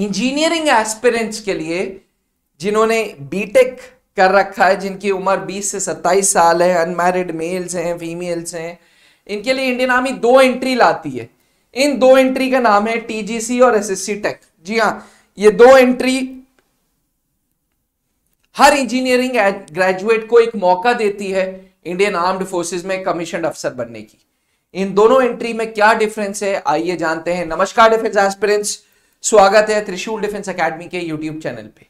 engineering aspirants के लिए जिन्होंने बीटेक कर रखा है जिनकी उम्र 20 से 27 साल है अनमैरिड मेल्स हैं फीमेल्स हैं इनके लिए इंडियन आर्मी दो एंट्री लाती है इन दो एंट्री का नाम है टीजीसी और एसएससी टेक जी हाँ ये दो एंट्री हर इंजीनियरिंग ग्रेजुएट को एक मौका देती है इंडियन आर्म्ड फोर्सेस में कमीशन अफसर बनने की इन दोनों एंट्री में क्या डिफरेंस है आइए जानते हैं नमस्कार डिफेंस एस्पिरेंट्स स्वागत है त्रिशूल डिफेंस एकेडमी के यूट्यूब चैनल पे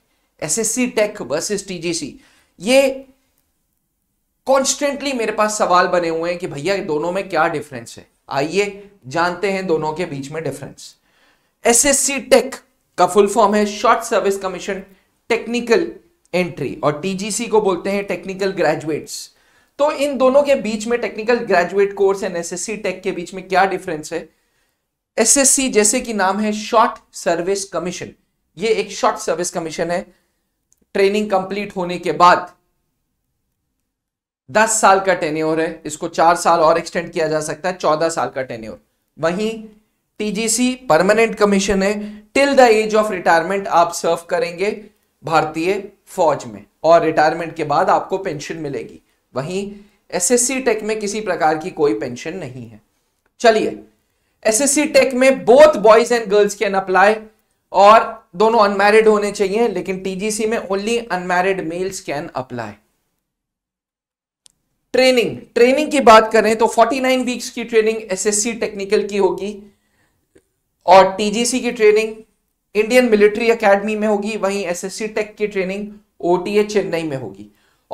एसएससी टेक वर्सेस टीजीसी ये कॉन्स्टेंटली मेरे पास सवाल बने हुए हैं कि भैया दोनों में क्या डिफरेंस है आइए जानते हैं दोनों के बीच में डिफरेंस एसएससी टेक का फुल फॉर्म है short service commission technical entry और टीजीसी को बोलते हैं टेक्निकल ग्रेजुएट्स तो इन दोनों के बीच में technical graduate course and C tech के बीच में क्या डिफरेंस है सी जैसे कि नाम है शॉर्ट सर्विस कमीशन ये एक शॉर्ट सर्विस कमीशन है ट्रेनिंग कंप्लीट होने के बाद दस साल का टेन्योर है इसको चार साल और एक्सटेंड किया जा सकता है चौदह साल का टेन्योर वहीं टीजीसी परमानेंट कमीशन है till the age of retirement आप सर्व करेंगे भारतीय फौज में और रिटायरमेंट के बाद आपको पेंशन मिलेगी वहीं एसएससी टेक में किसी प्रकार की कोई पेंशन नहीं है चलिए एसएससी टेक में both boys and girls can apply और दोनों अनमैरिड होने चाहिए लेकिन टीजीसी में only unmarried males can apply training training की बात करें तो 49 वीक्स की ट्रेनिंग एसएससी टेक्निकल की होगी और टीजीसी की ट्रेनिंग इंडियन मिलिट्री अकेडमी में होगी वहीं एसएससी टेक की ट्रेनिंग ओटीए चेन्नई में होगी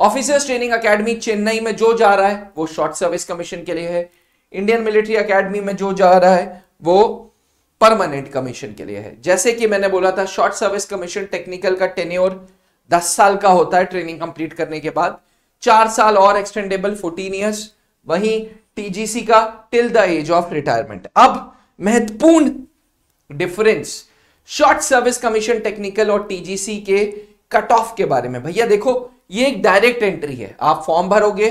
ऑफिसर्स ट्रेनिंग अकेडमी चेन्नई में जो जा रहा है वो शॉर्ट सर्विस कमीशन के लिए है इंडियन मिलिट्री अकेडमी में जो जा रहा है वो परमानेंट कमीशन के लिए है जैसे कि मैंने बोला था शॉर्ट सर्विस कमीशन टेक्निकल का टेन्योर दस साल का होता है ट्रेनिंग कंप्लीट करने के बाद चार साल और एक्सटेंडेबल फोर्टीन ईयर्स वहीं टीजीसी का till the age of retirement अब महत्वपूर्ण difference short service commission technical और टीजीसी के कट ऑफ के बारे में भैया देखो ये एक डायरेक्ट एंट्री है आप फॉर्म भरोगे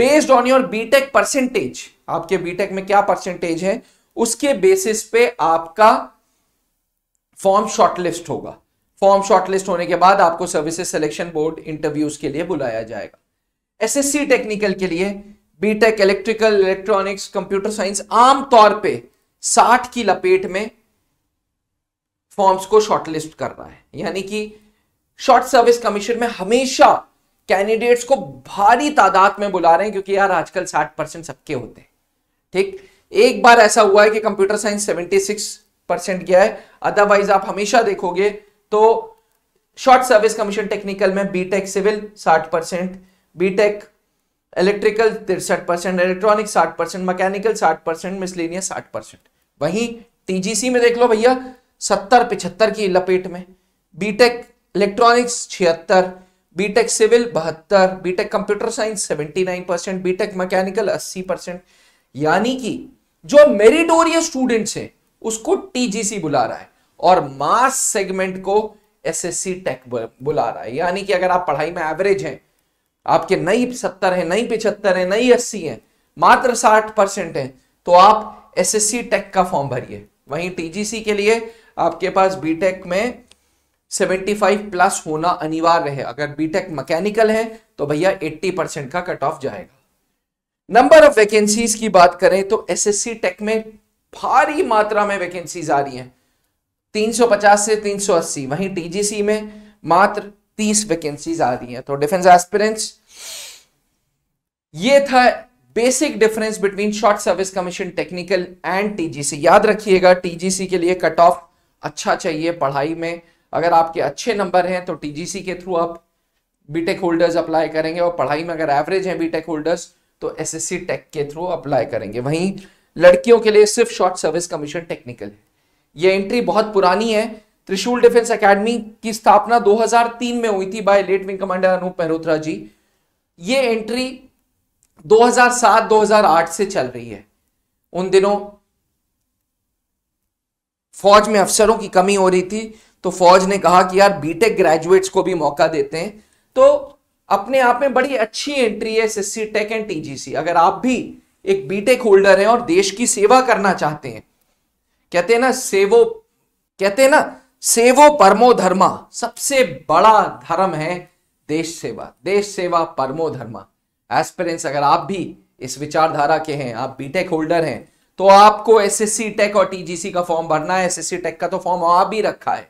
based on your BTech percentage आपके बीटेक में क्या परसेंटेज है उसके बेसिस पे आपका फॉर्म शॉर्टलिस्ट होगा फॉर्म शॉर्टलिस्ट होने के बाद आपको सर्विसेज सिलेक्शन बोर्ड इंटरव्यूज के लिए बुलाया जाएगा एसएससी टेक्निकल के लिए BTech electrical electronics computer science आमतौर पे 60 की लपेट में फॉर्म्स को शॉर्टलिस्ट कर रहा है यानी कि शॉर्ट सर्विस कमीशन में हमेशा कैंडिडेट्स को भारी तादाद में बुला रहे हैं क्योंकि यार आजकल 60 परसेंट सबके होते हैं ठीक एक बार ऐसा हुआ है कि कंप्यूटर साइंस 76 परसेंट गया है अदरवाइज आप हमेशा देखोगे तो शॉर्ट सर्विस कमीशन टेक्निकल में BTech civil 60 percent BTech electrical तिरसठ परसेंट इलेक्ट्रॉनिक साठ परसेंट मैकेनिकल साठ परसेंट मिसलिनियस साठ परसेंट वहीं टीजीसी में देख लो भैया सत्तर पिछहत्तर की लपेट में बीटेक इलेक्ट्रॉनिक्स छिहत्तर बीटेक सिविल बहत्तर BTech computer science seventy nine percent BTech mechanical अस्सी परसेंट यानी कि जो मेरिटोरियस स्टूडेंट्स हैं उसको टीजीसी बुला रहा है और मास सेगमेंट को एसएससी टेक बुला रहा है यानी कि अगर आप पढ़ाई में एवरेज हैं आपके नई सत्तर है नई पिछहत्तर है नई अस्सी है मात्र साठ परसेंट है तो आप एस टेक का फॉर्म भरिए वहीं टीजीसी के लिए आपके पास बीटेक में 75 प्लस होना अनिवार्य है अगर बीटेक मैकेनिकल है तो भैया 80 परसेंट का कट ऑफ जाएगा नंबर ऑफ वैकेंसीज की बात करें तो एसएससी टेक में भारी मात्रा में वैकेंसीज आ रही हैं 350 से 380 वहीं टीजीसी में मात्र 30 वैकेंसीज आ रही हैं तो डिफेंस एक्सपीरियंस ये था basic difference between short service commission technical and TGC याद रखिएगा टीजीसी के लिए कट ऑफ अच्छा चाहिए पढ़ाई में अगर आपके अच्छे नंबर हैं तो टीजीसी के थ्रू आप बीटेक होल्डर्स अप्लाई करेंगे और पढ़ाई में अगर एवरेज हैं बीटेक होल्डर्स तो एसएससी टेक के थ्रू अप्लाई करेंगे वहीं लड़कियों के लिए सिर्फ शॉर्ट सर्विस कमीशन टेक्निकल है ये एंट्री बहुत पुरानी है त्रिशूल डिफेंस एकेडमी की स्थापना 2003 में हुई थी by late wing commander Anoop Mehrotra ji ये एंट्री 2007-2008 से चल रही है उन दिनों फौज में अफसरों की कमी हो रही थी तो फौज ने कहा कि यार बीटेक ग्रेजुएट्स को भी मौका देते हैं तो अपने आप में बड़ी अच्छी एंट्री है एस टेक एंड टीजीसी अगर आप भी एक बीटेक होल्डर हैं और देश की सेवा करना चाहते हैं कहते हैं ना सेवो कहते हैं ना सेवो परमो धर्मा सबसे बड़ा धर्म है देश सेवा देश सेवा परमो धर्मा एस्पिरेंस अगर आप भी इस विचारधारा के हैं आप बीटेक होल्डर हैं तो आपको सी टेक और टीजीसी का फॉर्म भरना है सी टेक का तो फॉर्म आ भी रखा है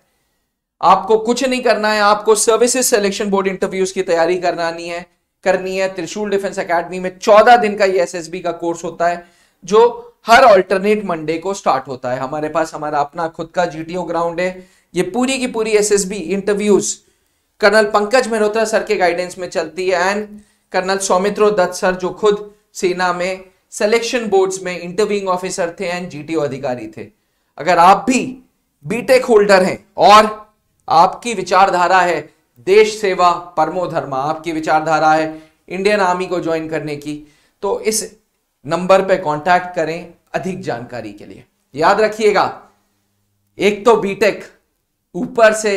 आपको कुछ नहीं करना है आपको सर्विसेज सिलेक्शन बोर्ड इंटरव्यूज की तैयारी करानी है करनी है त्रिशूल डिफेंस एकेडमी में चौदह दिन का ये एसएसबी का कोर्स होता है जो हर ऑल्टरनेट मंडे को स्टार्ट होता है हमारे पास हमारा अपना खुद का जीटीओ ग्राउंड है ये पूरी की पूरी SSB interviews colonel Pankaj Mehrotra sir के गाइडेंस में चलती है and colonel Soumitro Dutt sir जो खुद सेना में सिलेक्शन बोर्ड्स में इंटरव्यूइंग ऑफिसर थे एंड जीटीओ अधिकारी थे अगर आप भी बीटेक होल्डर हैं और आपकी विचारधारा है देश सेवा परमो धर्म आपकी विचारधारा है इंडियन आर्मी को ज्वाइन करने की तो इस नंबर पर कॉन्टैक्ट करें अधिक जानकारी के लिए याद रखिएगा एक तो बीटेक ऊपर से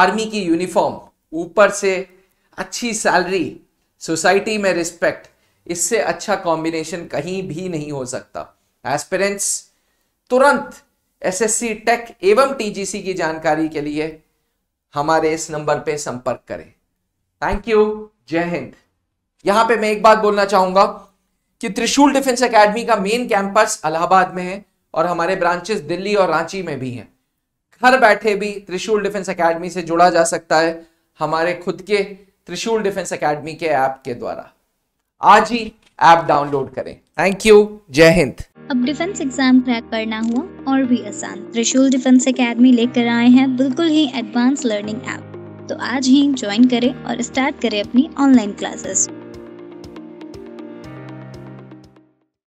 आर्मी की यूनिफॉर्म ऊपर से अच्छी सैलरी सोसाइटी में रिस्पेक्ट इससे अच्छा कॉम्बिनेशन कहीं भी नहीं हो सकता एस्पिरेंट्स तुरंत एसएससी टेक एवं टीजीसी की जानकारी के लिए हमारे इस नंबर पर संपर्क करें थैंक यू जय हिंद यहां पे मैं एक बात बोलना चाहूंगा कि त्रिशूल डिफेंस एकेडमी का मेन कैंपस अलाहाबाद में है और हमारे ब्रांचेस दिल्ली और रांची में भी हैं घर बैठे भी त्रिशूल डिफेंस एकेडमी से जुड़ा जा सकता है हमारे खुद के त्रिशूल डिफेंस एकेडमी के ऐप के द्वारा आज ही ऐप डाउनलोड करें थैंक यू जय हिंद अब डिफेंस एग्जाम क्रैक करना हुआ और भी आसान त्रिशूल डिफेंस एकेडमी लेकर आए हैं बिल्कुल ही एडवांस लर्निंग ऐप तो आज ही ज्वाइन करें और स्टार्ट करें अपनी ऑनलाइन क्लासेस